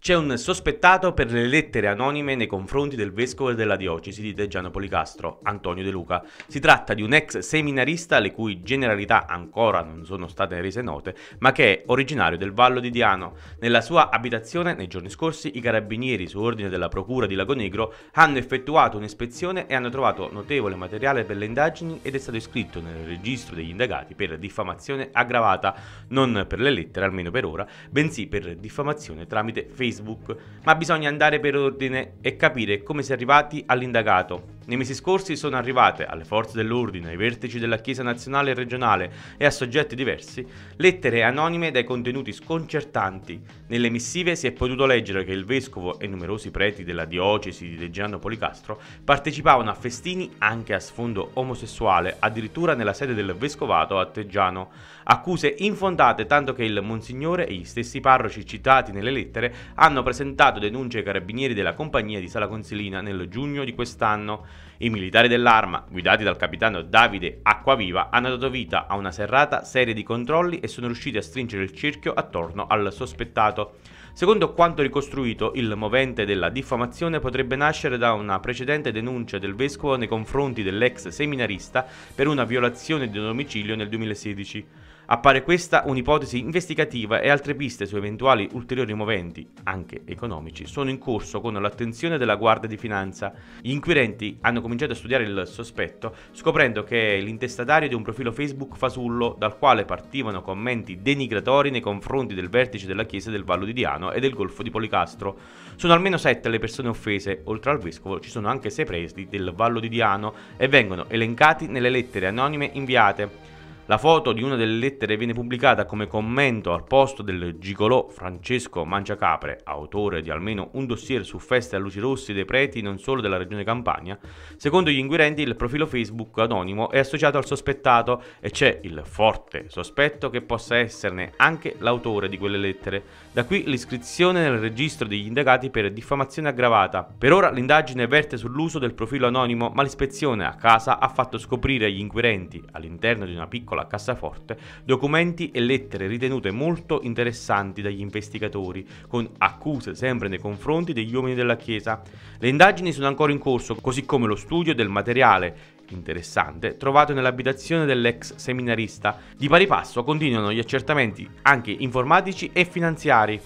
C'è un sospettato per le lettere anonime nei confronti del vescovo della diocesi di Teggiano Policastro, Antonio De Luca. Si tratta di un ex seminarista le cui generalità ancora non sono state rese note, ma che è originario del Vallo di Diano. Nella sua abitazione, nei giorni scorsi, i carabinieri, su ordine della procura di Lagonegro, hanno effettuato un'ispezione e hanno trovato notevole materiale per le indagini ed è stato iscritto nel registro degli indagati per diffamazione aggravata, non per le lettere, almeno per ora, bensì per diffamazione tramite Facebook, ma bisogna andare per ordine e capire come si è arrivati all'indagato. Nei mesi scorsi sono arrivate alle forze dell'ordine, ai vertici della Chiesa nazionale e regionale e a soggetti diversi lettere anonime dai contenuti sconcertanti. Nelle missive si è potuto leggere che il vescovo e numerosi preti della diocesi di Reggiano Policastro partecipavano a festini anche a sfondo omosessuale, addirittura nella sede del vescovato a Teggiano. Accuse infondate tanto che il monsignore e gli stessi parroci citati nelle lettere hanno presentato denunce ai carabinieri della compagnia di Sala Consilina nel giugno di quest'anno. I militari dell'arma, guidati dal capitano Davide Acquaviva, hanno dato vita a una serrata serie di controlli e sono riusciti a stringere il cerchio attorno al sospettato. Secondo quanto ricostruito, il movente della diffamazione potrebbe nascere da una precedente denuncia del vescovo nei confronti dell'ex seminarista per una violazione di domicilio nel 2016. Appare questa un'ipotesi investigativa e altre piste su eventuali ulteriori moventi, anche economici, sono in corso con l'attenzione della Guardia di Finanza. Gli inquirenti hanno cominciato a studiare il sospetto, scoprendo che è l'intestatario di un profilo Facebook fasullo dal quale partivano commenti denigratori nei confronti del vertice della chiesa del Vallo di Diano e del Golfo di Policastro. Sono almeno sette le persone offese, oltre al vescovo ci sono anche sei presidi del Vallo di Diano e vengono elencati nelle lettere anonime inviate. La foto di una delle lettere viene pubblicata come commento al posto del gigolò Francesco Mangiacapre, autore di almeno un dossier su feste a luci rossi dei preti non solo della regione Campania. Secondo gli inquirenti il profilo Facebook anonimo è associato al sospettato e c'è il forte sospetto che possa esserne anche l'autore di quelle lettere. Da qui l'iscrizione nel registro degli indagati per diffamazione aggravata. Per ora l'indagine verte sull'uso del profilo anonimo ma l'ispezione a casa ha fatto scoprire agli inquirenti all'interno di una piccola piccola cassaforte, documenti e lettere ritenute molto interessanti dagli investigatori, con accuse sempre nei confronti degli uomini della Chiesa. Le indagini sono ancora in corso, così come lo studio del materiale interessante trovato nell'abitazione dell'ex seminarista. Di pari passo continuano gli accertamenti anche informatici e finanziari.